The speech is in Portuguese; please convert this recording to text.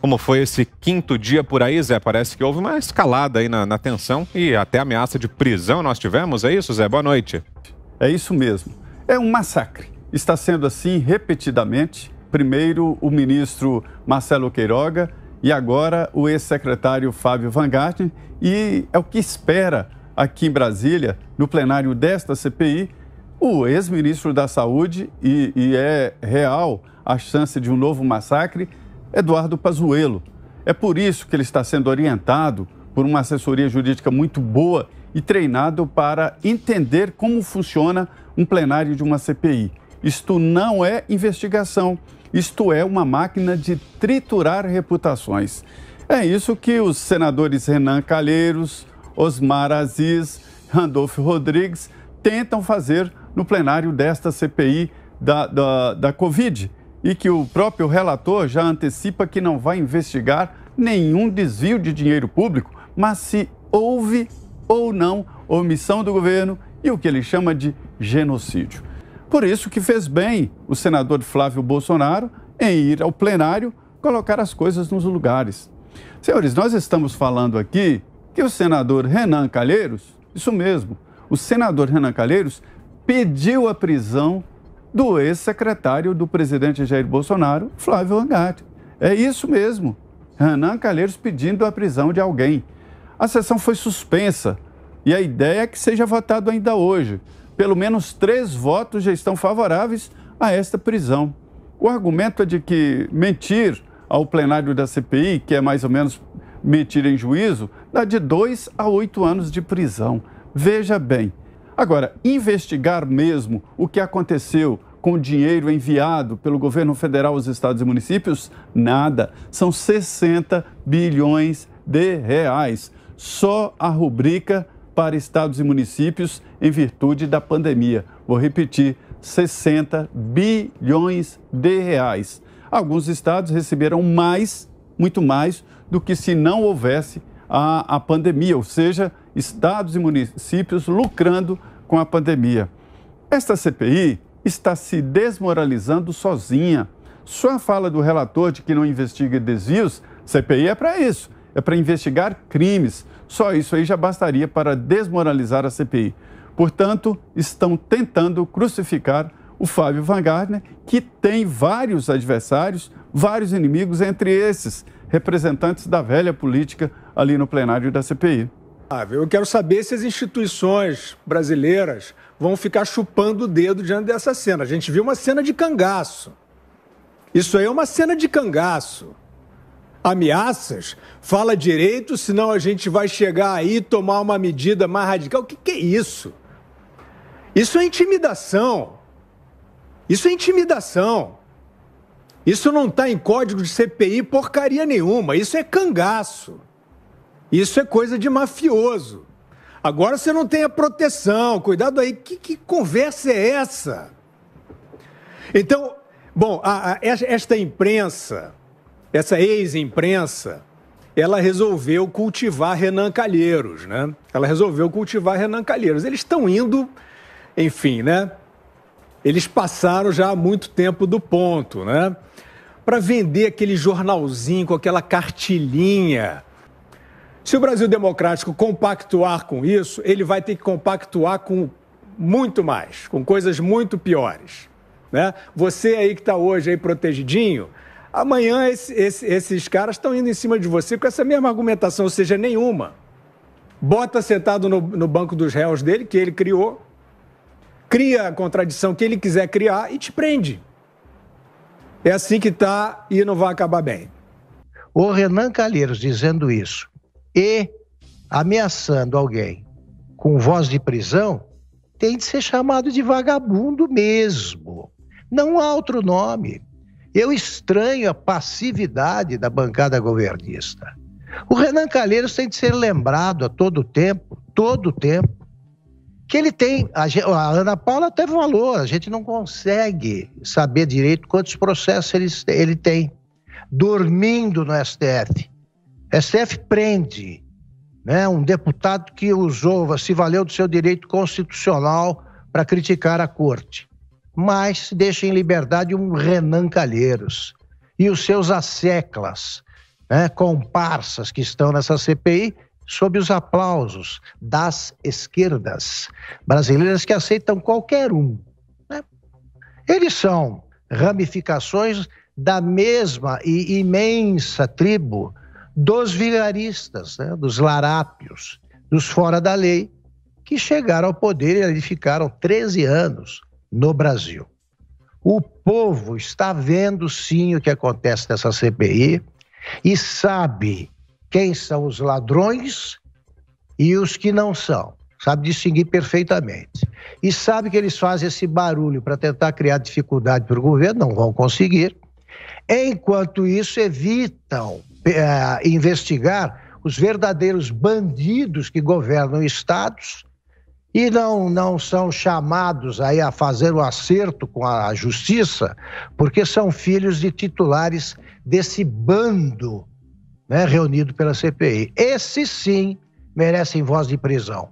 Como foi esse quinto dia por aí, Zé? Parece que houve uma escalada aí na, na tensão e até ameaça de prisão nós tivemos, é isso, Zé? Boa noite. É isso mesmo. É um massacre. Está sendo assim repetidamente. Primeiro o ministro Marcelo Queiroga e agora o ex-secretário Fábio Van E é o que espera aqui em Brasília, no plenário desta CPI, o ex-ministro da Saúde, e, e é real a chance de um novo massacre Eduardo Pazuello. É por isso que ele está sendo orientado por uma assessoria jurídica muito boa e treinado para entender como funciona um plenário de uma CPI. Isto não é investigação, isto é uma máquina de triturar reputações. É isso que os senadores Renan Calheiros, Osmar Aziz, Randolfo Rodrigues tentam fazer no plenário desta CPI da, da, da Covid e que o próprio relator já antecipa que não vai investigar nenhum desvio de dinheiro público, mas se houve ou não omissão do governo e o que ele chama de genocídio. Por isso que fez bem o senador Flávio Bolsonaro em ir ao plenário colocar as coisas nos lugares. Senhores, nós estamos falando aqui que o senador Renan Calheiros, isso mesmo, o senador Renan Calheiros pediu a prisão do ex-secretário do presidente Jair Bolsonaro, Flávio Angatti. É isso mesmo. Renan Calheiros pedindo a prisão de alguém. A sessão foi suspensa e a ideia é que seja votado ainda hoje. Pelo menos três votos já estão favoráveis a esta prisão. O argumento é de que mentir ao plenário da CPI, que é mais ou menos mentir em juízo, dá de dois a oito anos de prisão. Veja bem. Agora, investigar mesmo o que aconteceu com o dinheiro enviado pelo governo federal aos estados e municípios? Nada. São 60 bilhões de reais. Só a rubrica para estados e municípios em virtude da pandemia. Vou repetir: 60 bilhões de reais. Alguns estados receberam mais, muito mais, do que se não houvesse a, a pandemia, ou seja, estados e municípios lucrando com a pandemia. Esta CPI está se desmoralizando sozinha. Só a fala do relator de que não investiga desvios, CPI é para isso, é para investigar crimes. Só isso aí já bastaria para desmoralizar a CPI. Portanto, estão tentando crucificar o Fábio Van Gardner, que tem vários adversários, vários inimigos, entre esses representantes da velha política ali no plenário da CPI. Eu quero saber se as instituições brasileiras vão ficar chupando o dedo diante dessa cena. A gente viu uma cena de cangaço. Isso aí é uma cena de cangaço. Ameaças, fala direito, senão a gente vai chegar aí e tomar uma medida mais radical. O que, que é isso? Isso é intimidação. Isso é intimidação. Isso não está em código de CPI porcaria nenhuma. Isso é cangaço. Isso é coisa de mafioso. Agora você não tem a proteção, cuidado aí. Que, que conversa é essa? Então, bom, a, a, esta imprensa, essa ex-imprensa, ela resolveu cultivar Renan Calheiros, né? Ela resolveu cultivar Renan Calheiros. Eles estão indo, enfim, né? Eles passaram já há muito tempo do ponto, né? Para vender aquele jornalzinho com aquela cartilhinha se o Brasil Democrático compactuar com isso, ele vai ter que compactuar com muito mais, com coisas muito piores. Né? Você aí que está hoje aí protegidinho, amanhã esse, esse, esses caras estão indo em cima de você com essa mesma argumentação, ou seja, nenhuma. Bota sentado no, no banco dos réus dele, que ele criou, cria a contradição que ele quiser criar e te prende. É assim que está e não vai acabar bem. O Renan Calheiros dizendo isso e ameaçando alguém com voz de prisão, tem de ser chamado de vagabundo mesmo. Não há outro nome. Eu estranho a passividade da bancada governista. O Renan Calheiros tem de ser lembrado a todo tempo, todo tempo, que ele tem. A, Ana Paula até falou, a gente não consegue saber direito quantos processos ele, ele tem, dormindo no STF. STF prende né, um deputado que usou, se valeu do seu direito constitucional para criticar a corte, mas deixa em liberdade um Renan Calheiros e os seus asseclas, né, comparsas que estão nessa CPI, sob os aplausos das esquerdas brasileiras que aceitam qualquer um. Né? Eles são ramificações da mesma e imensa tribo dos vigaristas, né, dos larápios, dos fora da lei, que chegaram ao poder e ficaram 13 anos no Brasil. O povo está vendo sim o que acontece nessa CPI e sabe quem são os ladrões e os que não são. Sabe distinguir perfeitamente. E sabe que eles fazem esse barulho para tentar criar dificuldade para o governo, não vão conseguir. Enquanto isso, evitam é, investigar os verdadeiros bandidos que governam estados e não, não são chamados aí a fazer o acerto com a justiça, porque são filhos de titulares desse bando né, reunido pela CPI. Esses sim merecem voz de prisão.